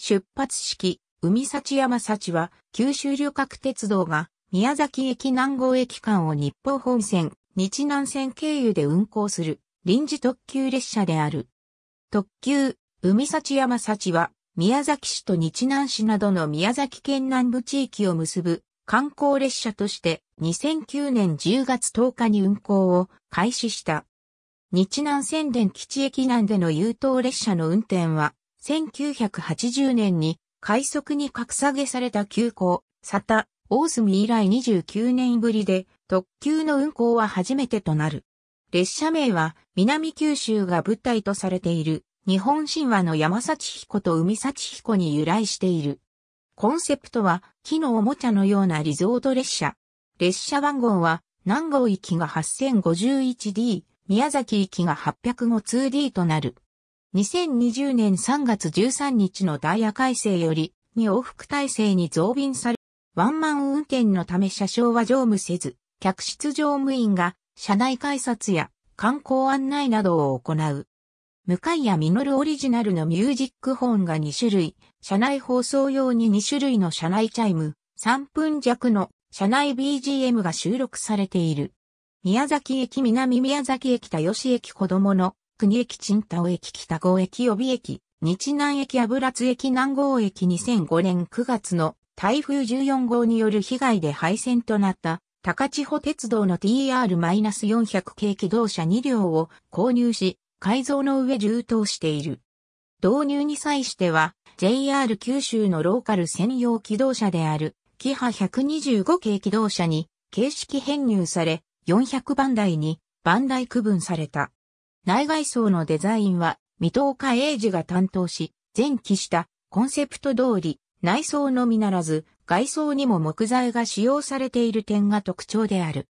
出発式、海幸山幸は、九州旅客鉄道が、宮崎駅南郷駅間を日本本線、日南線経由で運行する、臨時特急列車である。特急、海幸山幸は、宮崎市と日南市などの宮崎県南部地域を結ぶ観光列車として2009年10月10日に運行を開始した。日南線電基地駅南での優等列車の運転は1980年に快速に格下げされた急行、サタ、大隅以来29年ぶりで特急の運行は初めてとなる。列車名は南九州が舞台とされている日本神話の山幸彦と海幸彦に由来している。コンセプトは木のおもちゃのようなリゾート列車。列車番号は南郷行きが 8051D、宮崎行きが 805-2D となる。2020年3月13日のダイヤ改正より、二往復体制に増便され、ワンマン運転のため車掌は乗務せず、客室乗務員が車内改札や観光案内などを行う。向谷実オリジナルのミュージックホーンが2種類、車内放送用に2種類の車内チャイム、3分弱の車内 BGM が収録されている。宮崎駅南宮崎駅田吉駅子供の国駅陳太尾駅北郷駅予備駅、日南駅油津駅南郷駅2005年9月の台風14号による被害で廃線となった高千穂鉄道の TR-400 系機動車2両を購入し、改造の上充当している。導入に際しては、JR 九州のローカル専用機動車である、キハ125系機動車に形式編入され、400番台に番台区分された。内外装のデザインは、水戸岡英二が担当し、前期したコンセプト通り、内装のみならず、外装にも木材が使用されている点が特徴である。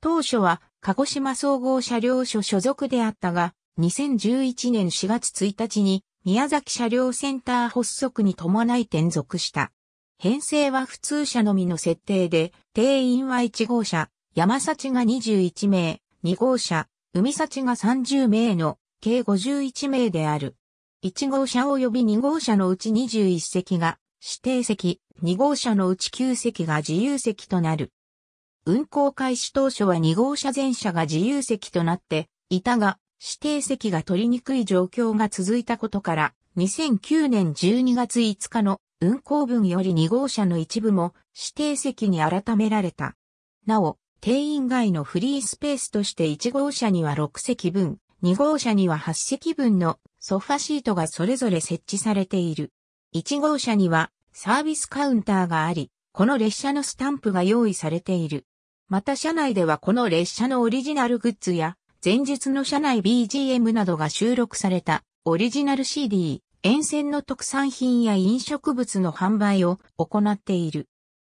当初は、鹿児島総合車両所所属であったが、2011年4月1日に、宮崎車両センター発足に伴い転属した。編成は普通車のみの設定で、定員は1号車、山幸が21名、2号車、海幸が30名の計51名である。1号車及び2号車のうち21席が指定席、2号車のうち9席が自由席となる。運行開始当初は2号車全車が自由席となっていたが、指定席が取りにくい状況が続いたことから、2009年12月5日の運行分より2号車の一部も指定席に改められた。なお、定員外のフリースペースとして1号車には6席分、2号車には8席分のソファシートがそれぞれ設置されている。1号車にはサービスカウンターがあり、この列車のスタンプが用意されている。また車内ではこの列車のオリジナルグッズや、前日の車内 BGM などが収録されたオリジナル CD、沿線の特産品や飲食物の販売を行っている。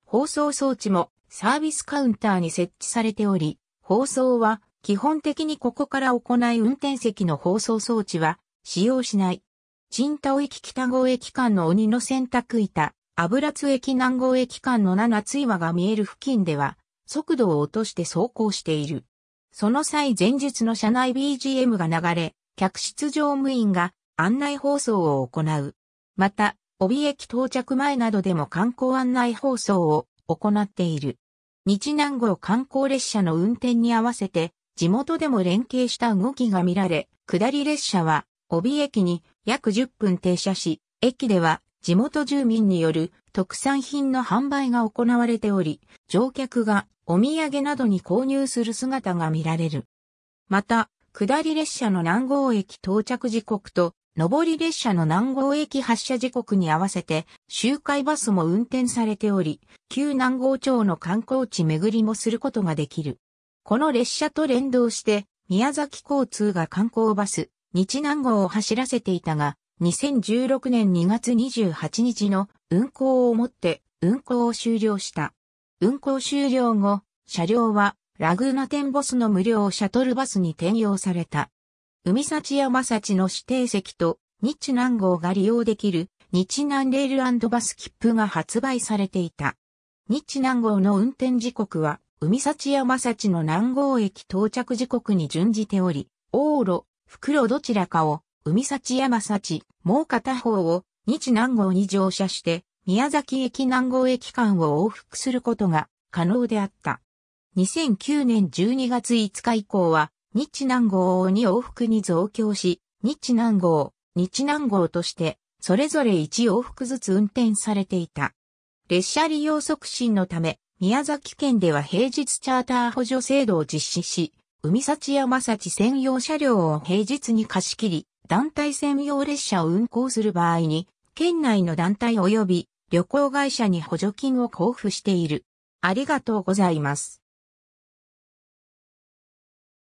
放送装置もサービスカウンターに設置されており、放送は基本的にここから行い運転席の放送装置は使用しない。賃田尾駅北郷駅間の鬼の洗濯板、油津駅南郷駅間の七つ岩が見える付近では、速度を落として走行している。その際前述の車内 BGM が流れ、客室乗務員が案内放送を行う。また、帯駅到着前などでも観光案内放送を行っている。日南号観光列車の運転に合わせて、地元でも連携した動きが見られ、下り列車は、帯駅に約10分停車し、駅では地元住民による特産品の販売が行われており、乗客がお土産などに購入する姿が見られる。また、下り列車の南郷駅到着時刻と上り列車の南郷駅発車時刻に合わせて、周回バスも運転されており、旧南郷町の観光地巡りもすることができる。この列車と連動して、宮崎交通が観光バス、日南郷を走らせていたが、2016年2月28日の運行をもって運行を終了した。運行終了後、車両はラグーナテンボスの無料シャトルバスに転用された。海幸山幸の指定席と日南号が利用できる日南レールバス切符が発売されていた。日南号の運転時刻は海幸山幸の南号駅到着時刻に準じており、往路、袋どちらかを海幸山幸、もう片方を日南号に乗車して宮崎駅南号駅間を往復することが可能であった。2009年12月5日以降は日南号を2往復に増強し、日南号、日南号として、それぞれ1往復ずつ運転されていた。列車利用促進のため、宮崎県では平日チャーター補助制度を実施し、海幸山幸専用車両を平日に貸し切り、団体専用列車を運行する場合に、県内の団体及び旅行会社に補助金を交付している。ありがとうございます。